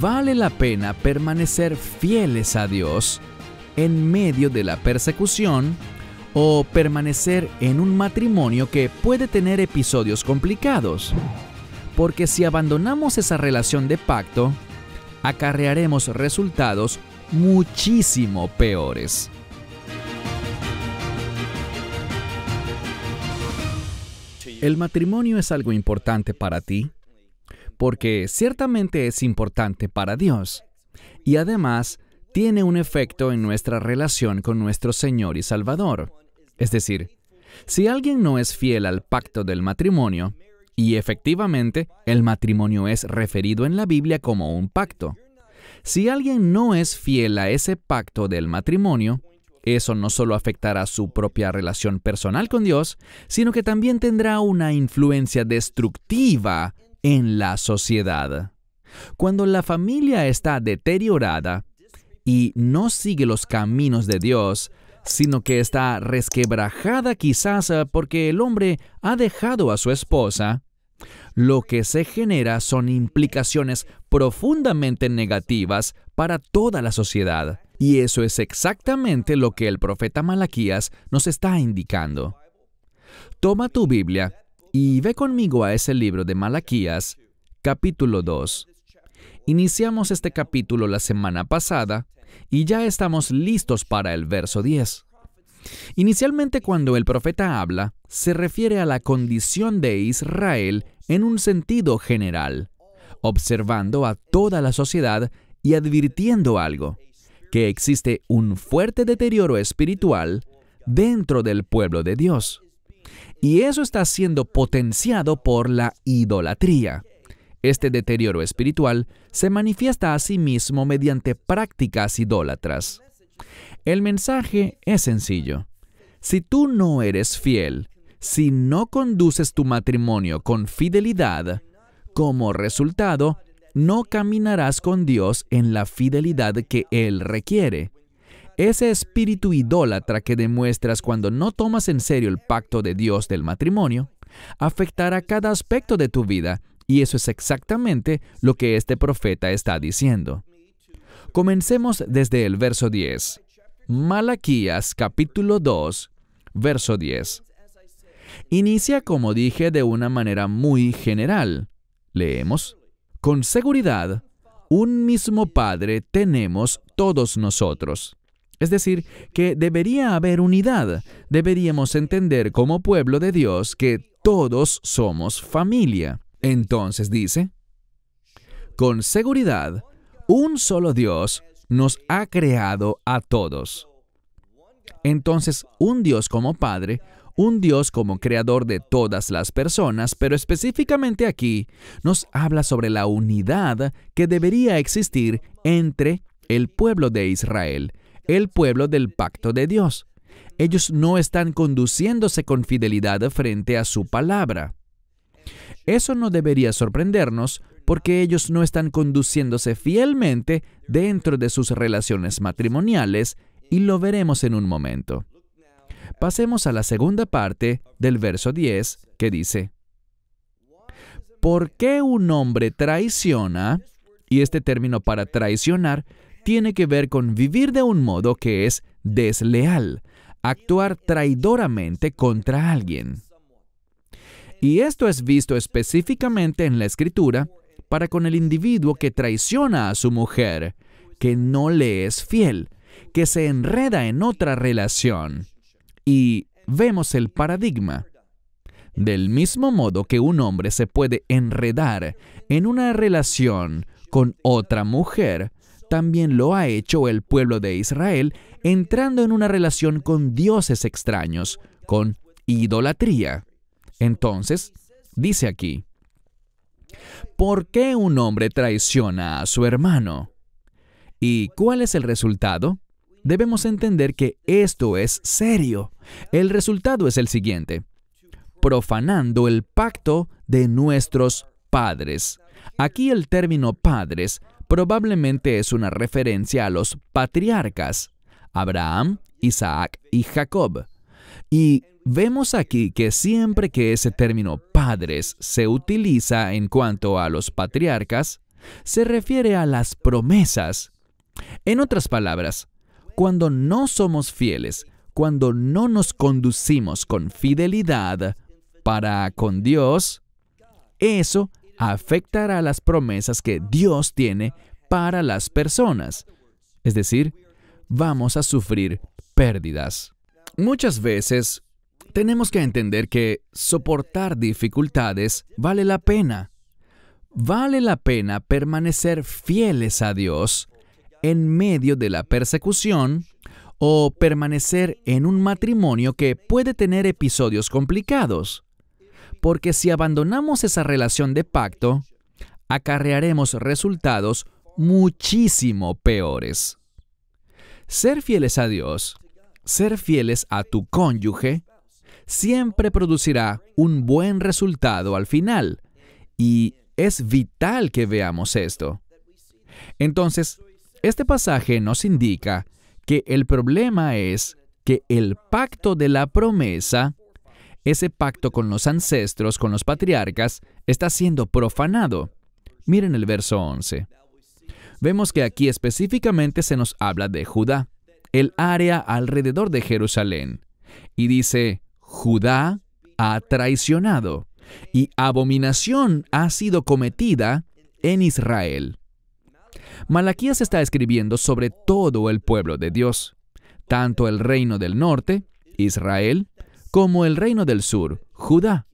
vale la pena permanecer fieles a Dios en medio de la persecución o permanecer en un matrimonio que puede tener episodios complicados. Porque si abandonamos esa relación de pacto, acarrearemos resultados muchísimo peores. ¿El matrimonio es algo importante para ti? porque ciertamente es importante para Dios y además tiene un efecto en nuestra relación con nuestro Señor y Salvador. Es decir, si alguien no es fiel al pacto del matrimonio, y efectivamente el matrimonio es referido en la Biblia como un pacto, si alguien no es fiel a ese pacto del matrimonio, eso no solo afectará su propia relación personal con Dios, sino que también tendrá una influencia destructiva en la sociedad. Cuando la familia está deteriorada y no sigue los caminos de Dios, sino que está resquebrajada quizás eh, porque el hombre ha dejado a su esposa, lo que se genera son implicaciones profundamente negativas para toda la sociedad. Y eso es exactamente lo que el profeta Malaquías nos está indicando. Toma tu Biblia y ve conmigo a ese libro de Malaquías, capítulo 2. Iniciamos este capítulo la semana pasada y ya estamos listos para el verso 10. Inicialmente cuando el profeta habla, se refiere a la condición de Israel en un sentido general, observando a toda la sociedad y advirtiendo algo, que existe un fuerte deterioro espiritual dentro del pueblo de Dios y eso está siendo potenciado por la idolatría. Este deterioro espiritual se manifiesta a sí mismo mediante prácticas idólatras. El mensaje es sencillo. Si tú no eres fiel, si no conduces tu matrimonio con fidelidad, como resultado, no caminarás con Dios en la fidelidad que Él requiere. Ese espíritu idólatra que demuestras cuando no tomas en serio el pacto de Dios del matrimonio afectará cada aspecto de tu vida y eso es exactamente lo que este profeta está diciendo. Comencemos desde el verso 10. Malaquías capítulo 2, verso 10. Inicia, como dije, de una manera muy general. Leemos. Con seguridad, un mismo Padre tenemos todos nosotros. Es decir, que debería haber unidad. Deberíamos entender como pueblo de Dios que todos somos familia. Entonces dice, con seguridad, un solo Dios nos ha creado a todos. Entonces, un Dios como Padre, un Dios como creador de todas las personas, pero específicamente aquí nos habla sobre la unidad que debería existir entre el pueblo de Israel, el pueblo del pacto de Dios. Ellos no están conduciéndose con fidelidad frente a su palabra. Eso no debería sorprendernos porque ellos no están conduciéndose fielmente dentro de sus relaciones matrimoniales y lo veremos en un momento. Pasemos a la segunda parte del verso 10 que dice, ¿Por qué un hombre traiciona? Y este término para traicionar tiene que ver con vivir de un modo que es desleal, actuar traidoramente contra alguien. Y esto es visto específicamente en la escritura para con el individuo que traiciona a su mujer, que no le es fiel, que se enreda en otra relación. Y vemos el paradigma. Del mismo modo que un hombre se puede enredar en una relación con otra mujer, también lo ha hecho el pueblo de Israel entrando en una relación con dioses extraños, con idolatría. Entonces, dice aquí, ¿por qué un hombre traiciona a su hermano? ¿Y cuál es el resultado? Debemos entender que esto es serio. El resultado es el siguiente, profanando el pacto de nuestros padres. Aquí el término padres probablemente es una referencia a los patriarcas, Abraham, Isaac y Jacob. Y vemos aquí que siempre que ese término padres se utiliza en cuanto a los patriarcas, se refiere a las promesas. En otras palabras, cuando no somos fieles, cuando no nos conducimos con fidelidad para con Dios, eso afectará las promesas que Dios tiene para las personas. Es decir, vamos a sufrir pérdidas. Muchas veces tenemos que entender que soportar dificultades vale la pena. Vale la pena permanecer fieles a Dios en medio de la persecución o permanecer en un matrimonio que puede tener episodios complicados porque si abandonamos esa relación de pacto, acarrearemos resultados muchísimo peores. Ser fieles a Dios, ser fieles a tu cónyuge, siempre producirá un buen resultado al final. Y es vital que veamos esto. Entonces, este pasaje nos indica que el problema es que el pacto de la promesa ese pacto con los ancestros, con los patriarcas, está siendo profanado. Miren el verso 11. Vemos que aquí específicamente se nos habla de Judá, el área alrededor de Jerusalén. Y dice, Judá ha traicionado y abominación ha sido cometida en Israel. Malaquías está escribiendo sobre todo el pueblo de Dios, tanto el reino del norte, Israel, como el reino del sur, Judá.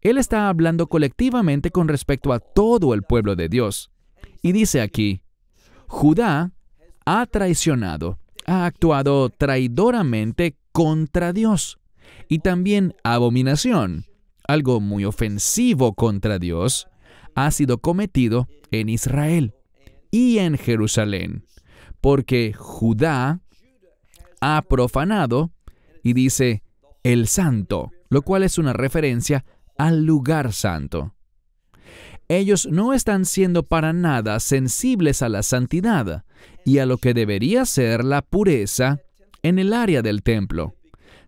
Él está hablando colectivamente con respecto a todo el pueblo de Dios. Y dice aquí, Judá ha traicionado, ha actuado traidoramente contra Dios. Y también abominación, algo muy ofensivo contra Dios, ha sido cometido en Israel y en Jerusalén, porque Judá ha profanado, y dice, el santo, lo cual es una referencia al lugar santo. Ellos no están siendo para nada sensibles a la santidad y a lo que debería ser la pureza en el área del templo.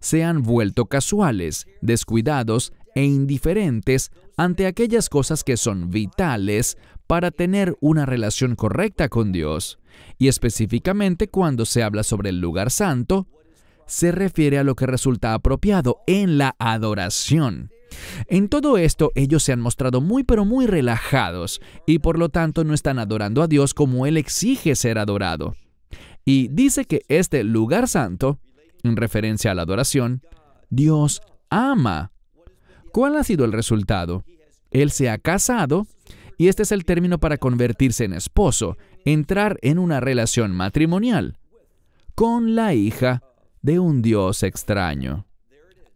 Se han vuelto casuales, descuidados e indiferentes ante aquellas cosas que son vitales para tener una relación correcta con Dios, y específicamente cuando se habla sobre el lugar santo se refiere a lo que resulta apropiado en la adoración. En todo esto ellos se han mostrado muy pero muy relajados y por lo tanto no están adorando a Dios como Él exige ser adorado. Y dice que este lugar santo, en referencia a la adoración, Dios ama. ¿Cuál ha sido el resultado? Él se ha casado y este es el término para convertirse en esposo, entrar en una relación matrimonial con la hija de un Dios extraño.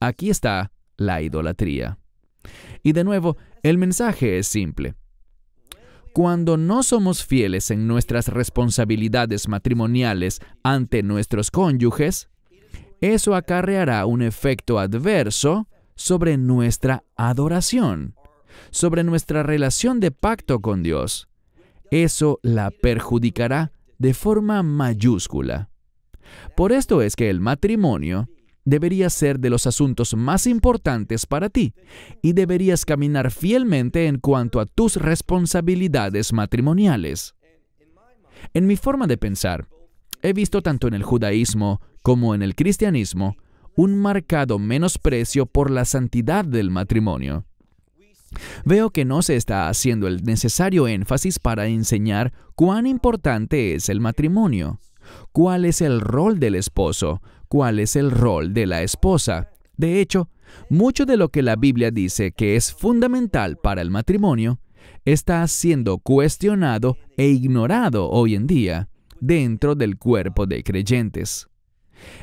Aquí está la idolatría. Y de nuevo, el mensaje es simple. Cuando no somos fieles en nuestras responsabilidades matrimoniales ante nuestros cónyuges, eso acarreará un efecto adverso sobre nuestra adoración, sobre nuestra relación de pacto con Dios. Eso la perjudicará de forma mayúscula. Por esto es que el matrimonio debería ser de los asuntos más importantes para ti y deberías caminar fielmente en cuanto a tus responsabilidades matrimoniales. En mi forma de pensar, he visto tanto en el judaísmo como en el cristianismo un marcado menosprecio por la santidad del matrimonio. Veo que no se está haciendo el necesario énfasis para enseñar cuán importante es el matrimonio cuál es el rol del esposo, cuál es el rol de la esposa. De hecho, mucho de lo que la Biblia dice que es fundamental para el matrimonio está siendo cuestionado e ignorado hoy en día dentro del cuerpo de creyentes.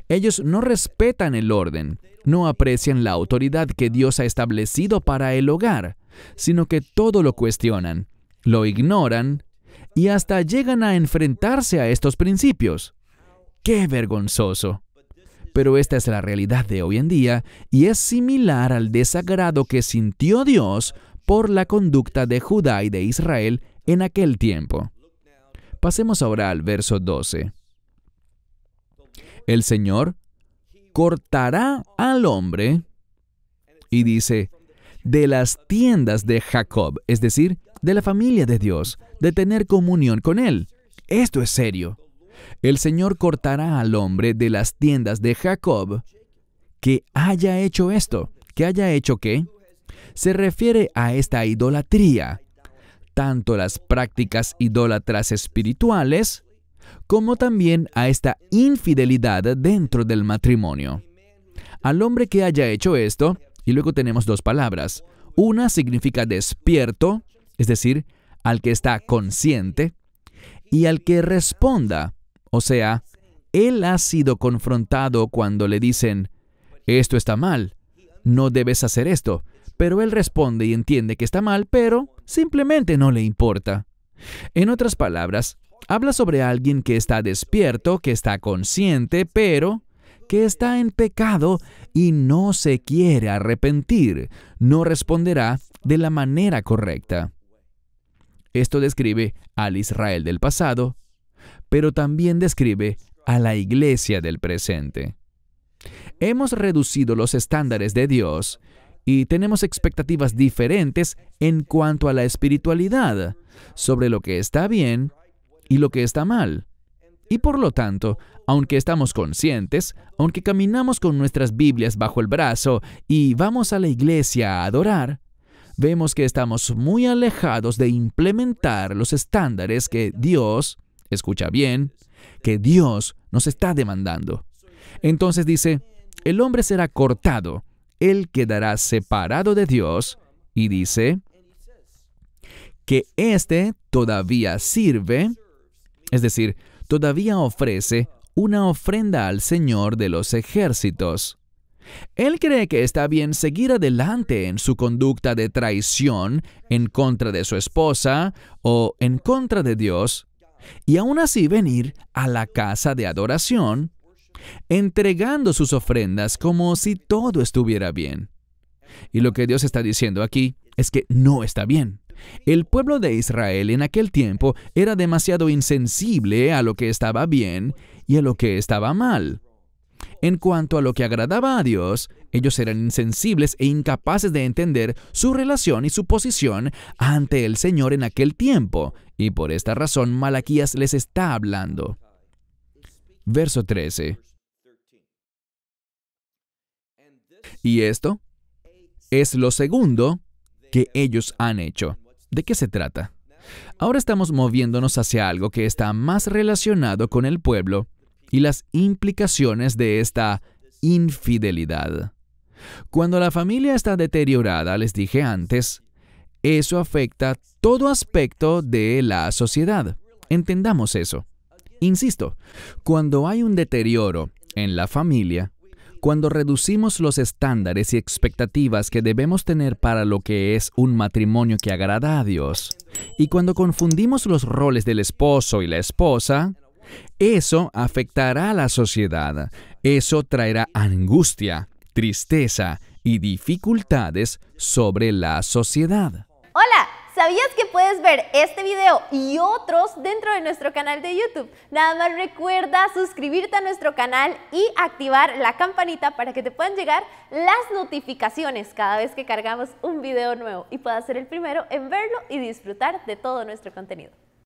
Ellos no respetan el orden, no aprecian la autoridad que Dios ha establecido para el hogar, sino que todo lo cuestionan, lo ignoran y hasta llegan a enfrentarse a estos principios. ¡Qué vergonzoso! Pero esta es la realidad de hoy en día y es similar al desagrado que sintió Dios por la conducta de Judá y de Israel en aquel tiempo. Pasemos ahora al verso 12. El Señor cortará al hombre y dice, de las tiendas de Jacob, es decir, de la familia de Dios, de tener comunión con Él. Esto es serio. El Señor cortará al hombre de las tiendas de Jacob que haya hecho esto. ¿Que haya hecho qué? Se refiere a esta idolatría, tanto las prácticas idólatras espirituales como también a esta infidelidad dentro del matrimonio. Al hombre que haya hecho esto, y luego tenemos dos palabras, una significa despierto es decir, al que está consciente, y al que responda, o sea, él ha sido confrontado cuando le dicen, esto está mal, no debes hacer esto, pero él responde y entiende que está mal, pero simplemente no le importa. En otras palabras, habla sobre alguien que está despierto, que está consciente, pero que está en pecado y no se quiere arrepentir, no responderá de la manera correcta. Esto describe al Israel del pasado, pero también describe a la iglesia del presente. Hemos reducido los estándares de Dios y tenemos expectativas diferentes en cuanto a la espiritualidad, sobre lo que está bien y lo que está mal. Y por lo tanto, aunque estamos conscientes, aunque caminamos con nuestras Biblias bajo el brazo y vamos a la iglesia a adorar, vemos que estamos muy alejados de implementar los estándares que Dios, escucha bien, que Dios nos está demandando. Entonces dice, el hombre será cortado, él quedará separado de Dios, y dice que éste todavía sirve, es decir, todavía ofrece una ofrenda al Señor de los ejércitos. Él cree que está bien seguir adelante en su conducta de traición en contra de su esposa o en contra de Dios, y aún así venir a la casa de adoración, entregando sus ofrendas como si todo estuviera bien. Y lo que Dios está diciendo aquí es que no está bien. El pueblo de Israel en aquel tiempo era demasiado insensible a lo que estaba bien y a lo que estaba mal. En cuanto a lo que agradaba a Dios, ellos eran insensibles e incapaces de entender su relación y su posición ante el Señor en aquel tiempo, y por esta razón Malaquías les está hablando. Verso 13. Y esto es lo segundo que ellos han hecho. ¿De qué se trata? Ahora estamos moviéndonos hacia algo que está más relacionado con el pueblo y las implicaciones de esta infidelidad. Cuando la familia está deteriorada, les dije antes, eso afecta todo aspecto de la sociedad. Entendamos eso. Insisto, cuando hay un deterioro en la familia, cuando reducimos los estándares y expectativas que debemos tener para lo que es un matrimonio que agrada a Dios, y cuando confundimos los roles del esposo y la esposa, eso afectará a la sociedad, eso traerá angustia, tristeza y dificultades sobre la sociedad. Hola, ¿sabías que puedes ver este video y otros dentro de nuestro canal de YouTube? Nada más recuerda suscribirte a nuestro canal y activar la campanita para que te puedan llegar las notificaciones cada vez que cargamos un video nuevo y puedas ser el primero en verlo y disfrutar de todo nuestro contenido.